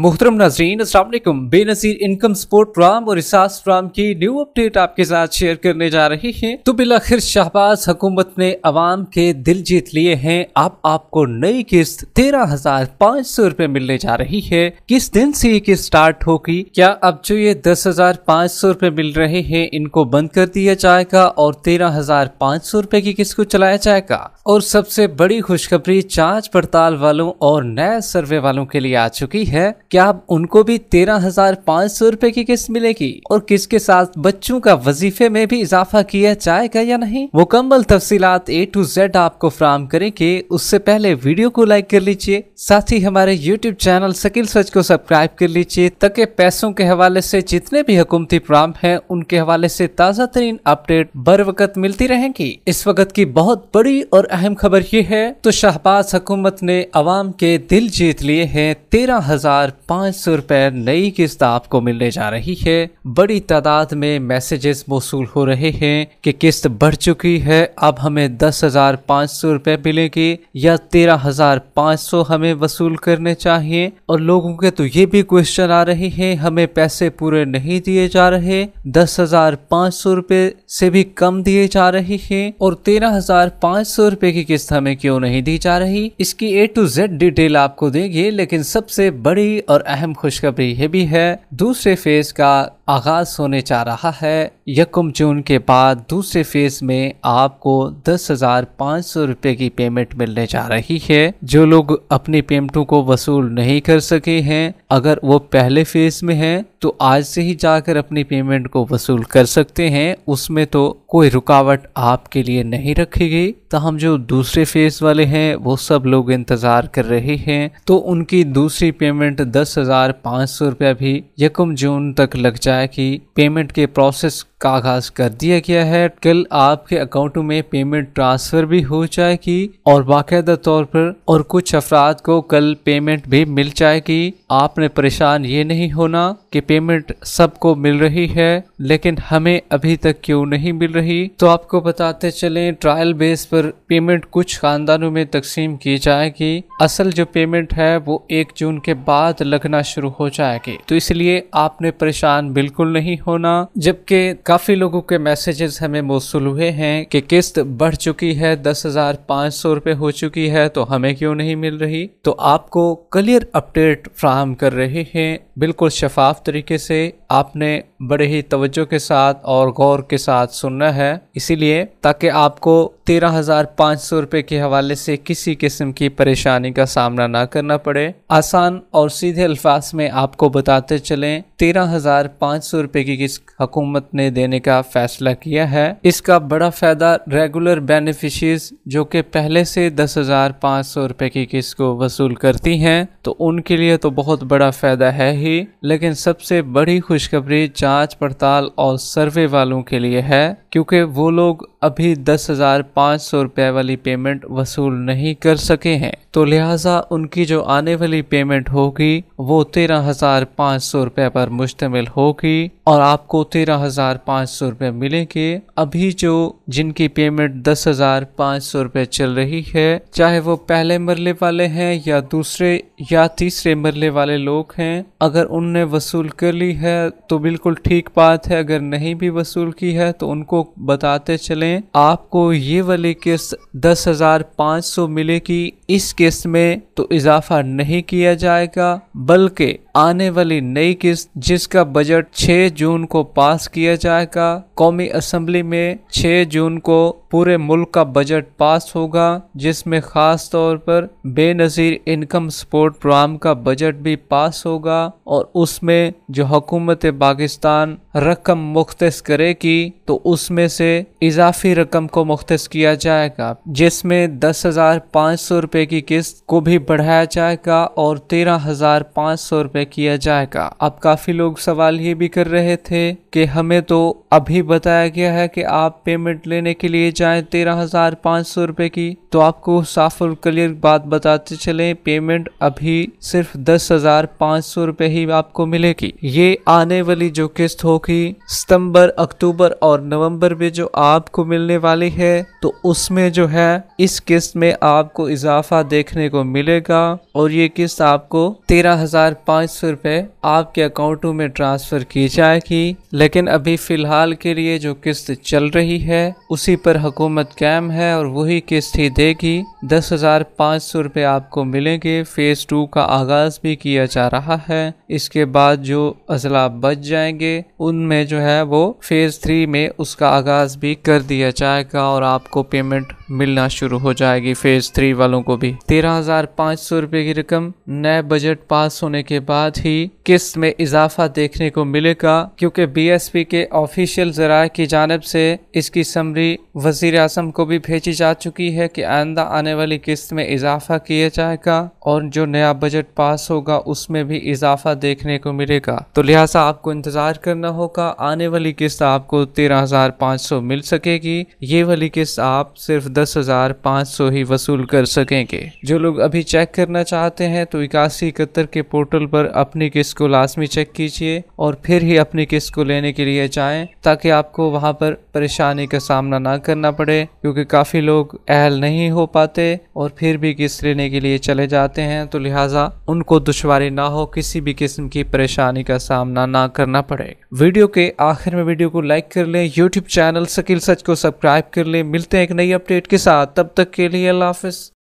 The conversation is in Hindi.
मुहतरम नाजरीन असलम बेनजीर इनकम सपोर्ट प्रोग्राम और इसास ट्राम की न्यू अपडेट आपके साथ शेयर करने जा रहे हैं तो आखिर शहबाज हुकूमत ने अवाम के दिल जीत लिए हैं अब आपको नई किस्त तेरह हजार पाँच सौ रूपए मिलने जा रही है किस दिन से ये किस्त स्टार्ट होगी क्या अब जो ये दस हजार पाँच सौ रूपए मिल रहे हैं इनको बंद कर दिया जाएगा और तेरह हजार पाँच सौ रूपए की किस्त को चलाया जाएगा और सबसे बड़ी खुशखबरी जाँच पड़ताल वालों और नए सर्वे वालों के लिए आ चुकी है क्या अब उनको भी तेरह हजार पाँच सौ रुपए की किस्त मिलेगी और किसके साथ बच्चों का वजीफे में भी इजाफा किया जाएगा या नहीं मुकम्मल तफसीत ए टू जेड आपको फ्राहम करेंगे उससे पहले वीडियो को लाइक कर लीजिए साथ ही हमारे यूट्यूब चैनल सकिल सच को सब्सक्राइब कर लीजिए ताकि पैसों के हवाले से जितने भी हुकूमती प्रोग्राम हैं उनके हवाले से ताज़ा तरीन अपडेट बर वक्त मिलती रहेंगी इस वक्त की बहुत बड़ी और अहम खबर ये है तो शाहबाज हुकूमत ने आवाम के दिल जीत लिए हैं तेरह हजार पाँच सौ रुपये नई किस्त आपको मिलने जा रही है बड़ी तादाद में मैसेजेस मौसूल हो रहे हैं कि किस्त बढ़ चुकी है अब हमें दस हजार पाँच सौ रुपये मिलेगी या तेरह हजार पाँच सौ हमें वसूल करने चाहिए और लोगों के तो ये भी क्वेश्चन आ रहे हैं हमें पैसे पूरे नहीं दिए जा रहे दस हजार पाँच सौ रुपये से भी कम दिए जा रहे हैं और तेरह हजार पाँच सौ रुपये की किस्त हमें क्यों नहीं दी जा रही इसकी ए टू जेड डिटेल आपको देंगे लेकिन सबसे बड़ी और अहम खुशखबरी यह भी है दूसरे फेज का आगाज़ होने जा रहा है यकम जून के बाद दूसरे फेज़ में आपको दस हज़ार पाँच सौ रुपये की पेमेंट मिलने जा रही है जो लोग अपनी पेमेंटों को वसूल नहीं कर सके हैं अगर वो पहले फेज़ में हैं तो आज से ही जाकर अपनी पेमेंट को वसूल कर सकते हैं उसमें तो कोई रुकावट आपके लिए नहीं रखी गई तहम जो दूसरे फेज़ वाले हैं वो सब लोग इंतज़ार कर रहे हैं तो उनकी दूसरी पेमेंट दस हज़ार पाँच सौ रुपया भी यकम जून तक लग जाए जाए कि पेमेंट के प्रोसेस का आगाज कर दिया गया है कल आपके अकाउंट में पेमेंट ट्रांसफर भी हो जाएगी और बाकायदा तौर पर और कुछ अफराद को कल पेमेंट भी मिल जाएगी आपने परेशान ये नहीं होना कि पेमेंट सबको मिल रही है लेकिन हमें अभी तक क्यों नहीं मिल रही तो आपको बताते चले ट्रायल बेस पर पेमेंट कुछ खानदानों में तकसीम की जाएगी असल जो पेमेंट है वो एक जून के बाद लगना शुरू हो जाएगी तो इसलिए आपने परेशान बिल्कुल नहीं होना जबकि काफ़ी लोगों के मैसेजेस हमें मौसू हुए हैं कि किस्त बढ़ चुकी है दस हज़ार पाँच सौ रुपये हो चुकी है तो हमें क्यों नहीं मिल रही तो आपको क्लियर अपडेट फ्राहम कर रहे हैं बिल्कुल शफाफ तरीके से आपने बड़े ही तवज्जो के साथ और गौर के साथ सुनना है इसीलिए ताकि आपको तेरह हजार पाँच सौ रुपये के हवाले से किसी किस्म की परेशानी का सामना ना करना पड़े आसान और सीधे अल्फाज में आपको बताते चलें तेरह हजार पाँच सौ रुपये की किस हुकूमत ने देने का फैसला किया है इसका बड़ा फ़ायदा रेगुलर बेनिफिशरीज जो कि पहले से दस हजार पाँच सौ रुपये की किस्त को वसूल करती हैं तो उनके लिए तो बहुत बड़ा फ़ायदा है ही लेकिन सबसे बड़ी खुशखबरी चार जांच पड़ताल और सर्वे वालों के लिए है क्योंकि वो लोग अभी दस हज़ार पाँच सौ रुपये वाली पेमेंट वसूल नहीं कर सके हैं तो लिहाजा उनकी जो आने वाली पेमेंट होगी वो तेरह हज़ार पाँच सौ रुपये पर मुश्तमिल होगी और आपको तेरह हज़ार पाँच सौ रुपये मिलेंगे अभी जो जिनकी पेमेंट दस हज़ार पाँच सौ रुपये चल रही है चाहे वो पहले मरले वाले हैं या दूसरे या तीसरे मरले वाले लोग हैं अगर उनने वसूल कर ली है तो बिल्कुल ठीक बात है अगर नहीं भी वसूल की है तो उनको बताते चलें आपको ये वाली किस्त दस हज़ार पाँच सौ मिलेगी इस किस्त में तो इजाफा नहीं किया जाएगा बल्कि आने वाली नई किस्त जिसका बजट 6 जून को पास किया जाएगा कौमी असम्बली में 6 जून को पूरे मुल्क का बजट पास होगा जिसमें ख़ास तौर पर बेनज़ीर इनकम सपोर्ट प्रोग्राम का बजट भी पास होगा और उसमें जो हुकूमत पाकिस्तान रकम मुख्त करेगी तो उसमें से इजाफी रकम को मुख्त किया जाएगा जिसमें दस हज़ार पाँच सौ रुपये की किस्त को भी बढ़ाया जाएगा और तेरह हज़ार पाँच सौ रुपये तय किया जाएगा अब काफ़ी लोग सवाल ये भी कर रहे थे कि हमें तो अभी बताया गया है कि आप पेमेंट लेने के लिए जाएं तेरह हज़ार पाँच सौ रूपए की तो आपको साफ और क्लियर बात बताते चले पेमेंट अभी सिर्फ दस हज़ार पाँच सौ रुपये ही आपको मिलेगी ये आने वाली जो किस्त होगी सितंबर अक्टूबर और नवंबर में जो आपको मिलने वाली है तो उसमें जो है इस किस्त में आपको इजाफा देखने को मिलेगा और ये किस्त आपको तेरह हज़ार पाँच सौ रुपये आपके अकाउंटों में ट्रांसफ़र की जाएगी लेकिन अभी फ़िलहाल के लिए जो किस्त चल रही है उसी पर हुकूमत कैम है और वही किस्त ही देगी दस हज़ार पाँच सौ रुपये आपको मिलेंगे फ़ेज़ टू का आगाज़ भी किया जा रहा है इसके बाद जो अजला बच जाएंगे उनमें जो है वो फ़ेज़ थ्री में उसका आगाज़ भी कर दिया जाएगा और आपको पेमेंट मिलना शुरू हो जाएगी फेज़ थ्री वालों को भी तेरह हज़ार पाँच सौ रुपये की रकम नए बजट पास होने के बाद बाद ही किस्त में इजाफा देखने को मिलेगा क्योंकि बीएसपी के ऑफिशियल जराये की जानब से इसकी समरी वजीर अजम को भी भेजी जा चुकी है कि आइंदा आने वाली किस्त में इजाफा किया जाएगा और जो नया बजट पास होगा उसमें भी इजाफा देखने को मिलेगा तो लिहाजा आपको इंतजार करना होगा आने वाली किस्त आपको तेरह हजार पाँच सौ मिल सकेगी ये वाली किस्त आप सिर्फ दस हजार पाँच सौ ही वसूल कर सकेंगे जो लोग अभी चेक करना चाहते हैं तो इक्यासी इकहत्तर के पोर्टल पर अपनी किस्त को लाजमी चेक कीजिए और फिर ही अपनी किस्त को लेने के लिए जाएं ताकि आपको वहाँ पर परेशानी का सामना ना करना पड़े क्योंकि काफ़ी लोग अहल नहीं हो पाते और फिर भी किस्त लेने के लिए चले जाते हैं तो लिहाजा उनको दुशारी ना हो किसी भी किस्म की परेशानी का सामना ना करना पड़े वीडियो के आखिर में वीडियो को लाइक कर लें यूट्यूब चैनल शकील सच को सब्सक्राइब कर लें मिलते हैं एक नई अपडेट के साथ तब तक के लिए अल्लाह हाफिज़